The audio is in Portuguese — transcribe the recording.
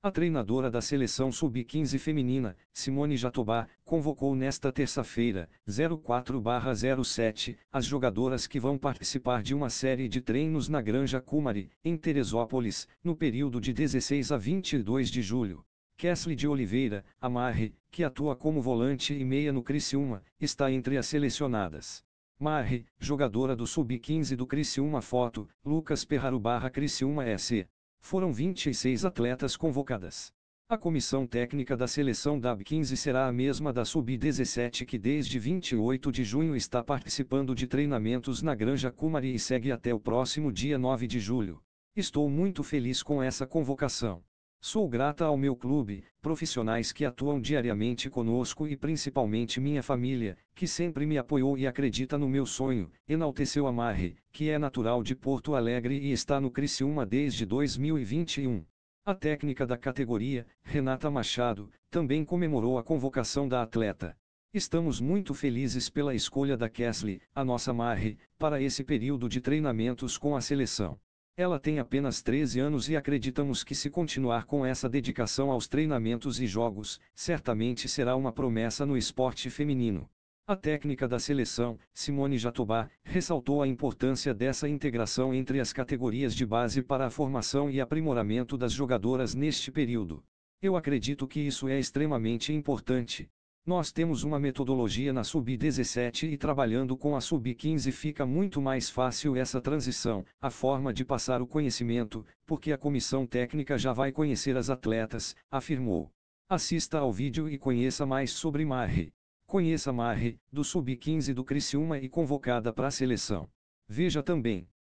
A treinadora da seleção sub-15 feminina, Simone Jatobá, convocou nesta terça-feira, 04-07, as jogadoras que vão participar de uma série de treinos na Granja Cumari, em Teresópolis, no período de 16 a 22 de julho. Kesley de Oliveira, Amarre, que atua como volante e meia no Criciúma, está entre as selecionadas. Marre, jogadora do Sub-15 do Criciúma Foto, Lucas Perraru barra Criciúma S. Foram 26 atletas convocadas. A comissão técnica da seleção da B15 será a mesma da Sub-17 que desde 28 de junho está participando de treinamentos na Granja Kumari e segue até o próximo dia 9 de julho. Estou muito feliz com essa convocação. Sou grata ao meu clube, profissionais que atuam diariamente conosco e principalmente minha família, que sempre me apoiou e acredita no meu sonho, enalteceu a Marre, que é natural de Porto Alegre e está no Criciúma desde 2021. A técnica da categoria, Renata Machado, também comemorou a convocação da atleta. Estamos muito felizes pela escolha da Kessler, a nossa Marre, para esse período de treinamentos com a seleção. Ela tem apenas 13 anos e acreditamos que se continuar com essa dedicação aos treinamentos e jogos, certamente será uma promessa no esporte feminino. A técnica da seleção, Simone Jatobá, ressaltou a importância dessa integração entre as categorias de base para a formação e aprimoramento das jogadoras neste período. Eu acredito que isso é extremamente importante, nós temos uma metodologia na Sub-17 e trabalhando com a Sub-15 fica muito mais fácil essa transição, a forma de passar o conhecimento, porque a comissão técnica já vai conhecer as atletas, afirmou. Assista ao vídeo e conheça mais sobre Marre. Conheça Marre, do Sub-15 do Criciúma e convocada para a seleção. Veja também.